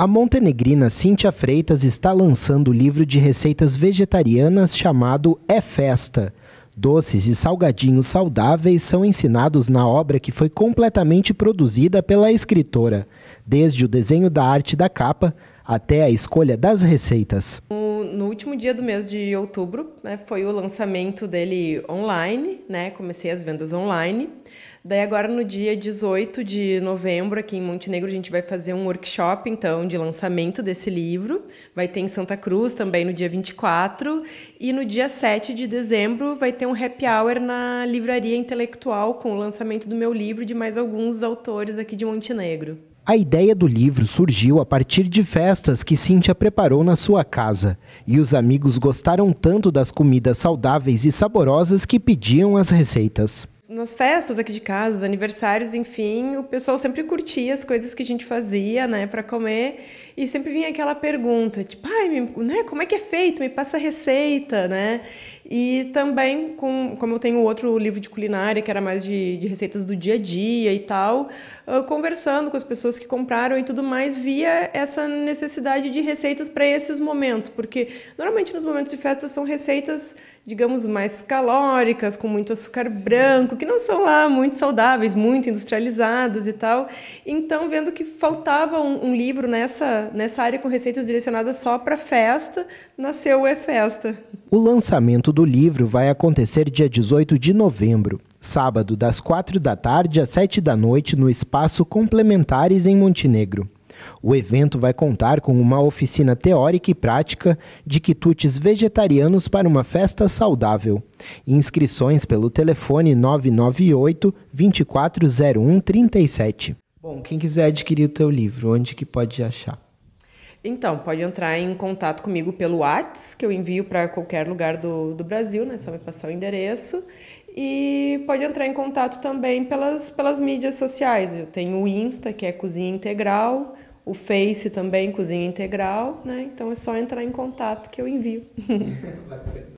A montenegrina Cíntia Freitas está lançando o livro de receitas vegetarianas chamado É Festa. Doces e salgadinhos saudáveis são ensinados na obra que foi completamente produzida pela escritora, desde o desenho da arte da capa até a escolha das receitas no último dia do mês de outubro, né, foi o lançamento dele online, né? Comecei as vendas online. Daí agora no dia 18 de novembro, aqui em Montenegro, a gente vai fazer um workshop, então, de lançamento desse livro. Vai ter em Santa Cruz também no dia 24 e no dia 7 de dezembro vai ter um happy hour na Livraria Intelectual com o lançamento do meu livro de mais alguns autores aqui de Montenegro. A ideia do livro surgiu a partir de festas que Cíntia preparou na sua casa, e os amigos gostaram tanto das comidas saudáveis e saborosas que pediam as receitas. Nas festas aqui de casa, aniversários, enfim, o pessoal sempre curtia as coisas que a gente fazia, né, para comer, e sempre vinha aquela pergunta, tipo, ai, né, como é que é feito? Me passa a receita, né? E também, com, como eu tenho outro livro de culinária, que era mais de, de receitas do dia a dia e tal, ah, conversando com as pessoas que compraram e tudo mais, via essa necessidade de receitas para esses momentos, porque normalmente nos momentos de festa são receitas, digamos, mais calóricas, com muito açúcar branco, que não são lá muito saudáveis, muito industrializadas e tal. Então, vendo que faltava um, um livro nessa, nessa área com receitas direcionadas só para festa, nasceu o E-Festa. O lançamento do do livro vai acontecer dia 18 de novembro, sábado, das 4 da tarde às 7 da noite, no espaço Complementares em Montenegro. O evento vai contar com uma oficina teórica e prática de quitutes vegetarianos para uma festa saudável. Inscrições pelo telefone 998 2401 37. Bom, quem quiser adquirir o teu livro, onde que pode achar? Então, pode entrar em contato comigo pelo Whats, que eu envio para qualquer lugar do, do Brasil, né? Só me passar o endereço. E pode entrar em contato também pelas, pelas mídias sociais. Eu tenho o Insta, que é Cozinha Integral, o Face também, Cozinha Integral, né? Então é só entrar em contato que eu envio.